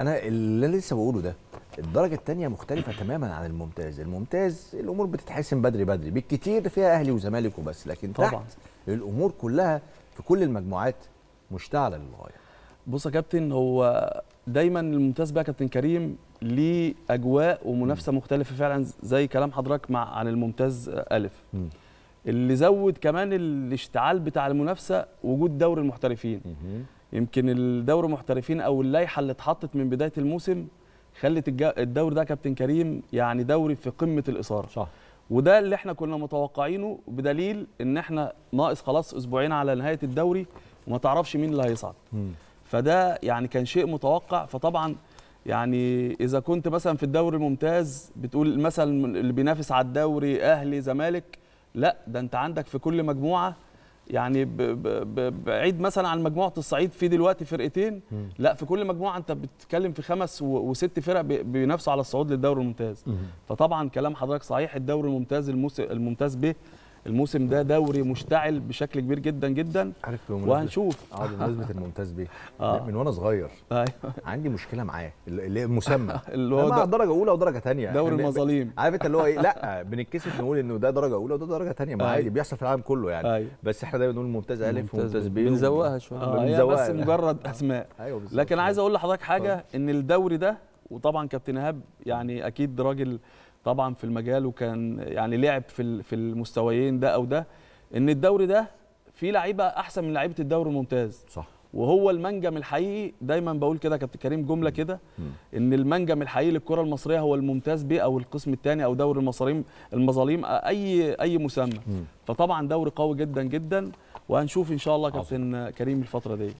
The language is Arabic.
انا اللي لسه بقوله ده الدرجه الثانيه مختلفه تماما عن الممتاز الممتاز الامور بتتحسن بدري بدري بالكتير فيها اهلي وزمالك وبس لكن طبعا تحت الامور كلها في كل المجموعات مشتعله للغايه بص يا كابتن هو دايما الممتاز بقى كابتن كريم ليه اجواء ومنافسه م. مختلفه فعلا زي كلام حضرتك مع عن الممتاز الف م. اللي زود كمان الاشتعال بتاع المنافسه وجود دوري المحترفين م. يمكن الدوري محترفين او اللائحه اللي اتحطت من بدايه الموسم خلت الدوري ده كابتن كريم يعني دوري في قمه الاثاره صح وده اللي احنا كنا متوقعينه بدليل ان احنا ناقص خلاص اسبوعين على نهايه الدوري وما تعرفش مين اللي هيصعد فده يعني كان شيء متوقع فطبعا يعني اذا كنت مثلا في الدوري الممتاز بتقول مثلا اللي بينافس على الدوري اهلي زمالك لا ده انت عندك في كل مجموعه يعني بعيد مثلا عن مجموعه الصعيد في دلوقتي فرقتين مم. لا في كل مجموعه انت بتتكلم في خمس وست فرق بينافسوا على الصعود للدوري الممتاز مم. فطبعا كلام حضرتك صحيح الدوري الممتاز الممتاز به الموسم ده دوري مشتعل بشكل كبير جدا جدا عارف وهنشوف اه بمناسبه الممتاز بيه آه. من وانا صغير آه. عندي مشكله معاه اللي المسمى اللي هو ده درجه اولى ودرجه ثانيه دوري يعني المظاليم عارف انت اللي هو ايه لا بنتكسف نقول انه ده درجه اولى وده درجه ثانيه ما أيوه. عادي بيحصل في العالم كله يعني آه. بس احنا دايما بنقول ممتاز الف وممتاز ب بنزوقها شويه آه بس مجرد اسماء ايوه بالظبط لكن عايز اقول لحضرتك حاجه ان الدوري ده وطبعا كابتن ايهاب يعني اكيد راجل طبعا في المجال وكان يعني لعب في في المستويين ده او ده ان الدوري ده فيه لعيبه احسن من لعيبه الدوري الممتاز صح وهو المنجم الحقيقي دايما بقول كده كابتن كريم جمله كده ان المنجم الحقيقي للكره المصريه هو الممتاز بيه او القسم الثاني او دوري المصاريم المظاليم اي اي مسمى فطبعا دوري قوي جدا جدا وهنشوف ان شاء الله كابتن كريم الفتره دي